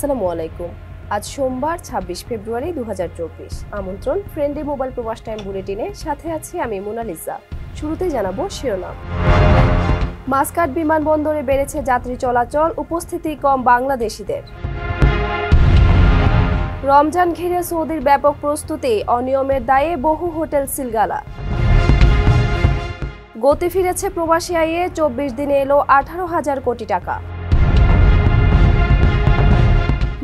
আসসালামু আলাইকুম আজ সোমবার ২৬ ফেব্রুয়ারি দু আমন্ত্রণ ফ্রেন্ডে মোবাইল প্রবাস টাইম বুলেটিনে সাথে আছি আমি মোনালিসা শুরুতে জানাবো শিরোনাম মাস্কাট বিমানবন্দরে বেড়েছে যাত্রী চলাচল উপস্থিতি কম বাংলাদেশিদের রমজান ঘিরে সৌদির ব্যাপক প্রস্তুতি অনিয়মের দায়ে বহু হোটেল সিলগালা গতি ফিরেছে প্রবাসী আইয়ে চব্বিশ দিনে এলো আঠারো হাজার কোটি টাকা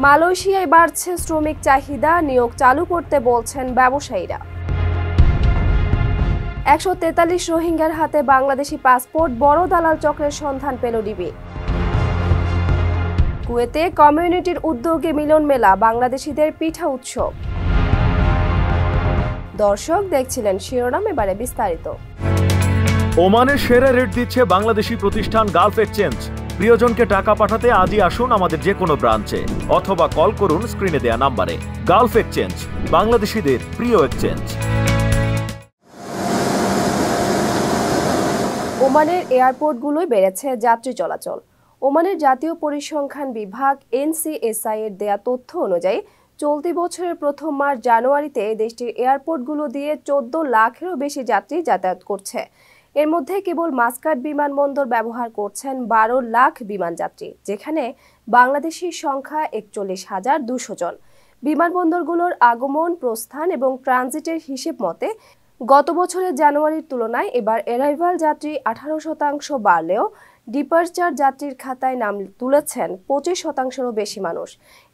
মালয়েশিয়ায় বাড়ছে শ্রমিক চাহিদা নিয়োগ চালু করতে বলছেন ব্যবসায়ীরা একশো তেতাল্লিশ রোহিঙ্গার হাতে বাংলাদেশি পাসপোর্ট বড় দালাল চক্রের সন্ধান পেল ডিবি কুয়েতে কমিউনিটির উদ্যোগে মিলন মেলা বাংলাদেশিদের পিঠা উৎসব দর্শক দেখছিলেন শিরোনাম এবারে বিস্তারিত ওমানের সেরা রেট দিচ্ছে বাংলাদেশি প্রতিষ্ঠান গালফ এক্সচেঞ্জ প্রিয়জনকে টাকা পাঠাতে আজই আসুন আমাদের যে কোনো ব্রাঞ্চে অথবা কল করুন স্ক্রিনে দেয়া নাম্বারে গালফ এক্সচেঞ্জ বাংলাদেশিদের প্রিয় এক্সচেঞ্জ ওমানের এয়ারপোর্টগুলোই বেড়েছে যাত্রী চলাচল ওমানের জাতীয় পরিসংখ্যান বিভাগ এনসিএসআই এর দেয়া তথ্য অনুযায়ী চলতি বছরের প্রথম মাস জানুয়ারিতে দেশটির এয়ারপোর্টগুলো দিয়ে চোদ্দ লাখেরও বেশি যাত্রী যাতায়াত করছে এর মধ্যে কেবল মাস্কাট বিমানবন্দর ব্যবহার করছেন বারো লাখ বিমানযাত্রী যেখানে বাংলাদেশের সংখ্যা একচল্লিশ হাজার দুশো জন বিমানবন্দরগুলোর আগমন প্রস্থান এবং ট্রানজিটের হিসেব মতে গত বছরের জানুয়ারির তুলনায় এবার এরাইভাল যাত্রী আঠারো শতাংশ বাড়লেও ডিপার্চার যাত্রীর খাতায় নাম তুলেছেন পঁচিশ শতাংশেরও বেশি মানুষ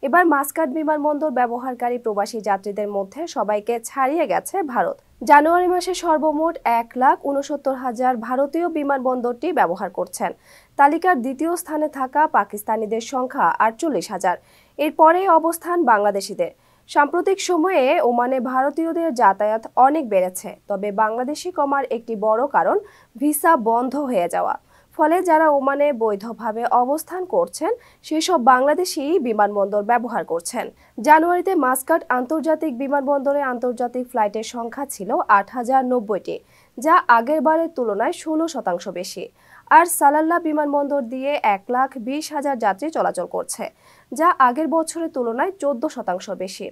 এবার মাস্কাট বিমানবন্দর ব্যবহারকারী প্রবাসী যাত্রীদের মধ্যে সবাইকে ছাড়িয়ে গেছে ভারত জানুয়ারি মাসে সর্বমোট এক লাখ উনসত্তর হাজার ভারতীয় বিমানবন্দরটি ব্যবহার করছেন তালিকার দ্বিতীয় স্থানে থাকা পাকিস্তানিদের সংখ্যা আটচল্লিশ হাজার এরপরে অবস্থান বাংলাদেশিদের সাম্প্রতিক সময়ে ওমানে ভারতীয়দের যাতায়াত অনেক বেড়েছে তবে বাংলাদেশি কমার একটি বড় কারণ ভিসা বন্ধ হয়ে যাওয়া ফলে যারা ওমানে বৈধভাবে অবস্থান করছেন সেসব বাংলাদেশি বিমানবন্দর ব্যবহার করছেন জানুয়ারিতে মাস্কাট আন্তর্জাতিক বিমানবন্দরে আন্তর্জাতিক ফ্লাইটের সংখ্যা ছিল আট হাজার নব্বইটি যা আগের বারের তুলনায় ষোলো শতাংশ বেশি আর সালাল্লা বিমানবন্দর দিয়ে এক লাখ বিশ হাজার যাত্রী চলাচল করছে যা আগের বছরের তুলনায় চোদ্দ শতাংশ বেশি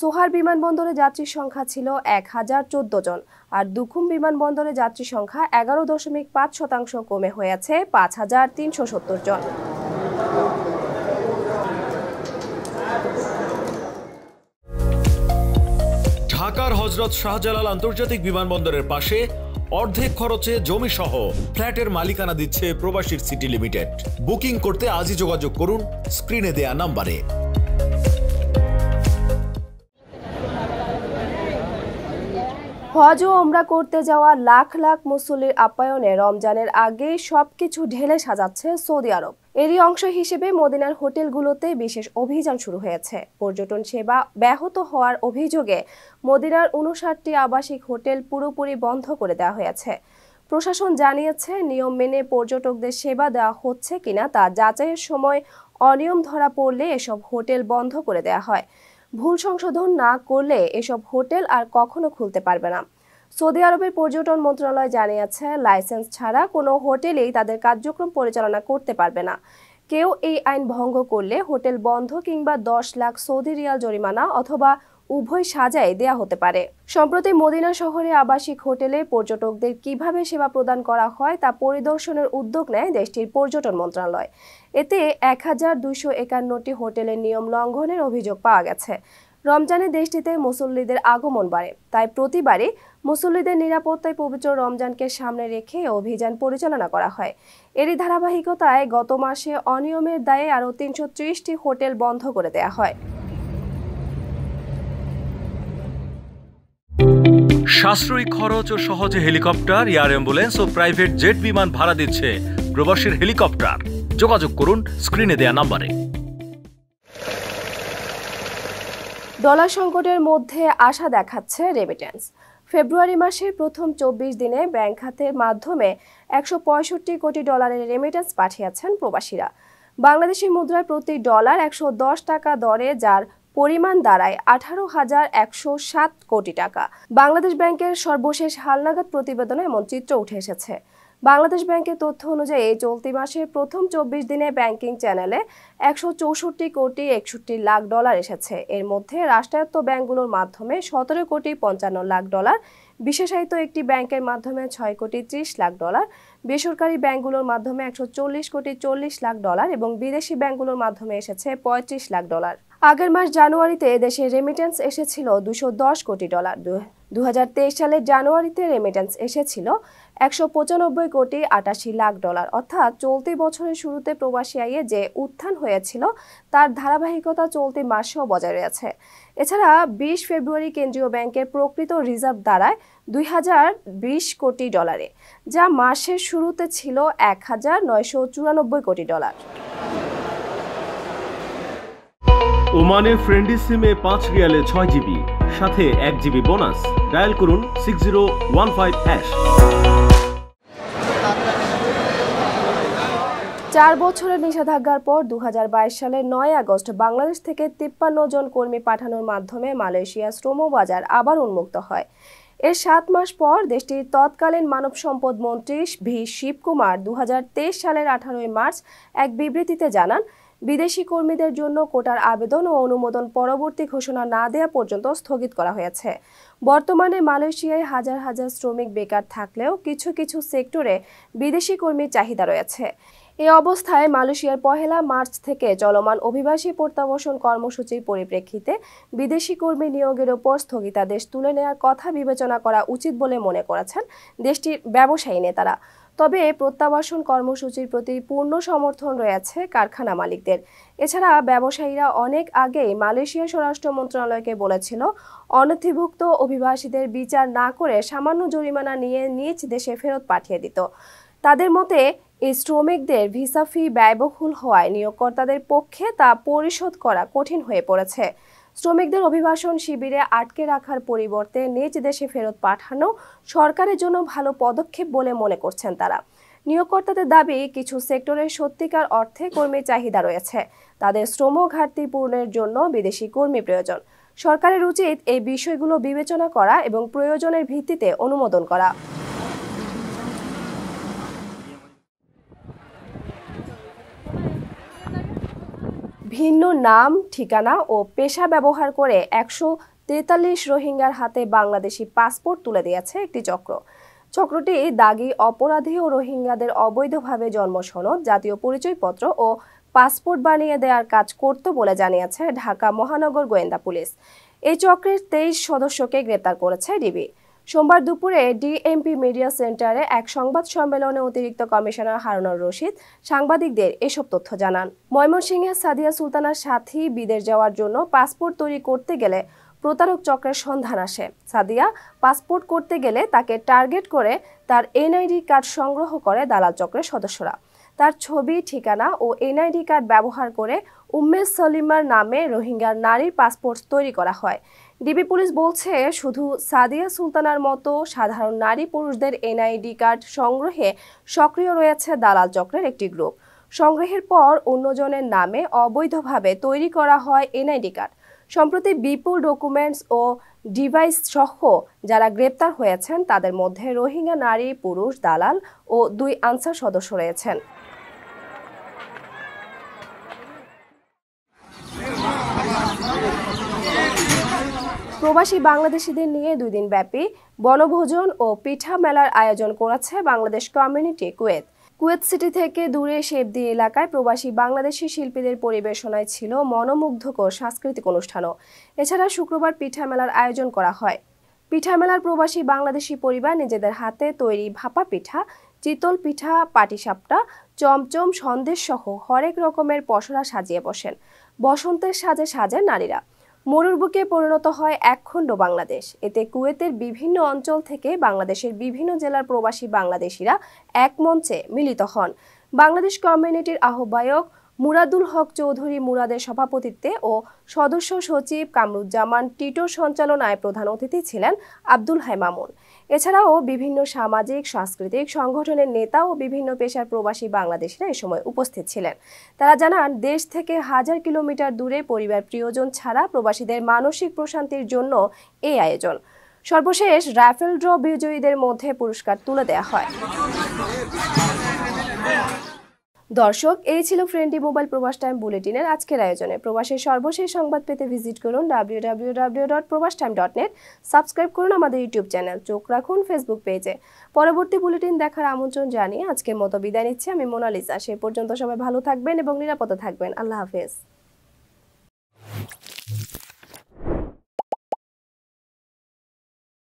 সোহার বিমানবন্দরে যাত্রীর সংখ্যা ছিল এক হাজার চোদ্দ জন আর দুখুম বিমানবন্দরে যাত্রী সংখ্যা এগারো দশমিক পাঁচ শতাংশ কমে হয়েছে পাঁচ হাজার তিনশো সত্তর জন ঢাকার হজরত শাহজালাল আন্তর্জাতিক বিমানবন্দরের পাশে অর্ধেক খরচে জমি সহ ফ্ল্যাটের মালিকানা দিচ্ছে প্রবাসীর সিটি লিমিটেড বুকিং করতে আজই যোগাযোগ করুন স্ক্রিনে দেয়া নাম্বারে হজ ও ওমরা করতে যাওয়া লাখ লাখ মুসল্লির আপ্যায়নে রমজানের আগে সবকিছু ঢেলে সাজাচ্ছে সৌদি আরব এরই অংশ হিসেবে মদিনার হোটেলগুলোতে বিশেষ অভিযান শুরু হয়েছে পর্যটন সেবা ব্যাহত হওয়ার অভিযোগে মদিনার উনষাটটি আবাসিক হোটেল পুরোপুরি বন্ধ করে দেওয়া হয়েছে প্রশাসন জানিয়েছে নিয়ম মেনে পর্যটকদের সেবা দেওয়া হচ্ছে কিনা তা যাচাইয়ের সময় অনিয়ম ধরা পড়লে এসব হোটেল বন্ধ করে দেওয়া হয় ভুল সংশোধন না করলে এসব হোটেল আর কখনো খুলতে পারবে না সৌদি আরবের পর্যটন মন্ত্রণালয় জানিয়েছে লাইসেন্স ছাড়া কোনো হোটেলেই তাদের কার্যক্রম পরিচালনা করতে পারবে না কেউ এই আইন ভঙ্গ করলে হোটেল বন্ধ কিংবা দশ লাখ সৌদি রিয়াল জরিমানা অথবা উভয় সাজায় দেয়া হতে পারে সম্প্রতি মদিনা শহরে আবাসিক হোটেলে পর্যটকদের কিভাবে সেবা প্রদান করা হয় তা পরিদর্শনের উদ্যোগ নেয় দেশটির পর্যটন মন্ত্রণালয় এতে এক হাজার দুশো একান্নটি হোটেলের নিয়ম লঙ্ঘনের অভিযোগ পাওয়া গেছে রমজানে দেশটিতে মুসল্লিদের আগমন বাড়ে তাই প্রতিবারে মুসল্লিদের নিরাপত্তায় পবিত্র রমজানকে সামনে রেখে অভিযান পরিচালনা করা হয় এরই ধারাবাহিকতায় গত মাসে অনিয়মের দায়ে আরও তিনশো ত্রিশটি হোটেল বন্ধ করে দেয়া হয় সাশ্রয়ী খরচ ও সহজে হেলিকপ্টার এয়ার অ্যাম্বুলেন্স ও প্রাইভেট জেট বিমান ভাড়া দিচ্ছে প্রবাসীর হেলিকপ্টার যোগাযোগ করুন স্ক্রিনে দেয়া নাম্বারে ডলার সংকটের মধ্যে আশা দেখাচ্ছে রেমিটেন্স ফেব্রুয়ারি মাসের প্রথম চব্বিশ দিনে ব্যাংক খাতের মাধ্যমে একশো কোটি ডলারের রেমিটেন্স পাঠিয়েছেন প্রবাসীরা বাংলাদেশি মুদ্রায় প্রতি ডলার একশো টাকা দরে যার পরিমাণ দাঁড়ায় আঠারো হাজার একশো সাত কোটি টাকা বাংলাদেশ ব্যাংকের সর্বশেষ হালনাগাদ প্রতিবেদনে এমন চিত্র উঠে এসেছে বাংলাদেশ ব্যাংকের তথ্য অনুযায়ী চলতি মাসের প্রথম চব্বিশ দিনে ব্যাংকিং চ্যানেলে একশো চৌষট্টি কোটি একষট্টি লাখ ডলার এসেছে এর মধ্যে রাষ্ট্রায়ত্ত ব্যাংকগুলোর মাধ্যমে সতেরো কোটি পঞ্চান্ন লাখ ডলার বিশেষায়িত একটি ব্যাংকের মাধ্যমে ছয় কোটি ত্রিশ লাখ ডলার বেসরকারি ব্যাংকগুলোর মাধ্যমে একশো চল্লিশ কোটি চল্লিশ লাখ ডলার এবং বিদেশি ব্যাংকগুলোর মাধ্যমে এসেছে পঁয়ত্রিশ লাখ ডলার আগের মাস জানুয়ারিতে দেশে রেমিটেন্স এসেছিল দুশো দশ কোটি ডলার দু সালের জানুয়ারিতে রেমিটেন্স এসেছিল একশো পঁচানব্বই কোটি আটাশি লাখ ডলার অর্থাৎ চলতি বছরের শুরুতে প্রবাসী আয়ে যে উত্থান হয়েছিল তার ধারাবাহিকতা চলতি মাসেও বজায় রয়েছে এছাড়া বিশ ফেব্রুয়ারি কেন্দ্রীয় ব্যাংকের প্রকৃত রিজার্ভ দ্বারায় দুই হাজার বিশ কোটি ডলারে যা মাসের শুরুতে ছিল এক হাজার নয়শো চুরানব্বই কোটি ডলার ওমানে ফ্রেন্ডি সিমে পাঁচ রিয়ালে ছয় জিবি সাথে এক জিবি বোনাস ডায়াল করুন সিক্স জিরো ওয়ান ফাইভ চার বছরের নিষেধাজ্ঞার পর দু সালের নয় আগস্ট বাংলাদেশ থেকে তিপ্পান্ন জন কর্মী পাঠানোর মাধ্যমে মালয়েশিয়া শ্রম বাজার আবার উন্মুক্ত হয় এর সাত মাস পর দেশটির তৎকালীন মানব সম্পদ মন্ত্রী ভি শিবকুমার দু সালের আঠারোই মার্চ এক বিবৃতিতে জানান বিদেশি কর্মীদের জন্য কোটার আবেদন ও অনুমোদন পরবর্তী ঘোষণা না দেয়া পর্যন্ত স্থগিত করা হয়েছে বর্তমানে মালয়েশিয়ায় হাজার হাজার শ্রমিক বেকার থাকলেও কিছু কিছু সেক্টরে বিদেশি কর্মীর চাহিদা রয়েছে এ অবস্থায় মালয়েশিয়ার পহেলা মার্চ থেকে চলমান অভিবাসী প্রত্যাবাসন কর্মসূচির পরিপ্রেক্ষিতে বিদেশি কর্মী নিয়োগের ওপর স্থগিতাদেশ তুলে নেওয়ার কথা বিবেচনা করা উচিত বলে মনে করেছেন দেশটির ব্যবসায়ী নেতারা তবে প্রত্যাবাসন কর্মসূচির প্রতি পূর্ণ সমর্থন রয়েছে কারখানা মালিকদের এছাড়া ব্যবসায়ীরা অনেক আগেই মালয়েশিয়া স্বরাষ্ট্র মন্ত্রণালয়কে বলেছিল অনথিভুক্ত অভিবাসীদের বিচার না করে সামান্য জরিমানা নিয়ে নিজ দেশে ফেরত পাঠিয়ে দিত তাদের মতে এই শ্রমিকদের ভিসা ফি ব্যয়বহুল হওয়ায় নিয়োগকর্তাদের পক্ষে তা পরিশোধ করা কঠিন হয়ে পড়েছে শ্রমিকদের অভিবাসন শিবিরে আটকে রাখার পরিবর্তে নিজ দেশে ফেরত পাঠানো সরকারের জন্য ভালো পদক্ষেপ বলে মনে করছেন তারা নিয়োগকর্তাদের দাবি কিছু সেক্টরের সত্যিকার অর্থে কর্মীর চাহিদা রয়েছে তাদের শ্রম ঘাটতি পূরণের জন্য বিদেশি কর্মী প্রয়োজন সরকারের উচিত এই বিষয়গুলো বিবেচনা করা এবং প্রয়োজনের ভিত্তিতে অনুমোদন করা ভিন্ন নাম ঠিকানা ও পেশা ব্যবহার করে একশো তেতাল্লিশ রোহিঙ্গার হাতে বাংলাদেশি পাসপোর্ট তুলে দিয়েছে একটি চক্র চক্রটি দাগি অপরাধী ও রোহিঙ্গাদের অবৈধভাবে জন্মসনদ জাতীয় পরিচয়পত্র ও পাসপোর্ট বানিয়ে দেওয়ার কাজ করত বলে জানিয়েছে ঢাকা মহানগর গোয়েন্দা পুলিশ এই চক্রের তেইশ সদস্যকে গ্রেপ্তার করেছে ডিবি সোমবার দুপুরে ডিএমপি মিডিয়া সেন্টারে এক সংবাদ সম্মেলনে অতিরিক্ত কমিশনার হারুনুর রশিদ সাংবাদিকদের এসব তথ্য জানান ময়মনসিংহে সাদিয়া সুলতানার সাথী বিদেশ যাওয়ার জন্য পাসপোর্ট তৈরি করতে গেলে প্রতারক চক্রের সন্ধান আসে সাদিয়া পাসপোর্ট করতে গেলে তাকে টার্গেট করে তার এনআইডি কার্ড সংগ্রহ করে দালাল চক্রের সদস্যরা তার ছবি ঠিকানা ও এনআইডি কার্ড ব্যবহার করে উম্মেদ সলিমার নামে রোহিঙ্গার নারীর পাসপোর্ট তৈরি করা হয় ডিবি পুলিশ বলছে শুধু সাদিয়া সুলতানার মতো সাধারণ নারী পুরুষদের এনআইডি কার্ড সংগ্রহে সক্রিয় রয়েছে দালাল চক্রের একটি গ্রুপ সংগ্রহের পর অন্যজনের নামে অবৈধভাবে তৈরি করা হয় এনআইডি কার্ড সম্প্রতি বিপুল ডকুমেন্টস ও ডিভাইস সহ যারা গ্রেপ্তার হয়েছেন তাদের মধ্যে রোহিঙ্গা নারী পুরুষ দালাল ও দুই আনসার সদস্য রয়েছেন প্রবাসী বাংলাদেশিদের নিয়ে দুই দিন ব্যাপী বনভোজন ও পিঠা মেলার আয়োজন করেছে Bangladesh community Kuwait Kuwait city থেকে দূরে শেবদি এলাকায় প্রবাসী বাংলাদেশি শিল্পীদের পরিবেশনায় ছিল মনোমুগ্ধকর সাংস্কৃতিক অনুষ্ঠানও এছাড়া শুক্রবার পিঠা মেলার আয়োজন করা হয় পিঠা মেলার প্রবাসী বাংলাদেশি পরিবার নিজেদের হাতে তৈরি ভাপা পিঠা চিতল পিঠা পাটিসাপটা চমচম সন্দেশ সহ হরেক রকমের পসরা সাজিয়ে বসেন বসন্তের সাজে সাজে নারীরা মরুর বুকে পরিণত হয় একখণ্ড বাংলাদেশ এতে কুয়েতের বিভিন্ন অঞ্চল থেকে বাংলাদেশের বিভিন্ন জেলার প্রবাসী বাংলাদেশিরা এক মঞ্চে মিলিত হন বাংলাদেশ কমিউনিটির আহ্বায়ক মুরাদুল হক চৌধুরী মুরাদের সভাপতিত্বে ও সদস্য সচিব কামরুজ্জামান টিটো সঞ্চালনায় প্রধান অতিথি ছিলেন আব্দুল হাই মামুন এছাড়াও বিভিন্ন সামাজিক সাংস্কৃতিক সংগঠনের নেতা ও বিভিন্ন পেশার প্রবাসী বাংলাদেশিরা এ সময় উপস্থিত ছিলেন তারা জানান দেশ থেকে হাজার কিলোমিটার দূরে পরিবার প্রিয়জন ছাড়া প্রবাসীদের মানসিক প্রশান্তির জন্য এই আয়োজন সর্বশেষ রাইফেল ড্র বিজয়ীদের মধ্যে পুরস্কার তুলে দেয়া হয় দর্শক এই ছিল ফ্রেন্ডলি মোবাইল প্রবাস টাইম বুলেটিনের আজকের আয়োজনে প্রবাসের সর্বশেষ সংবাদ পেতে ভিজিট করুন W W W dot Probash time dot net subscribe করুন আমাদের ইউটিউব চ্যানেল চোখ রাখুন ফেসবুক পেজে পরবর্তী বুলেটিন দেখার আমন্ত্রণ জানিয়ে আজকের মতো বিদায় নিচ্ছি আমি মোনালিসা সে পর্যন্ত সবাই ভালো থাকবেন এবং নিরাপদে থাকবেন আল্লাহ হাফেজ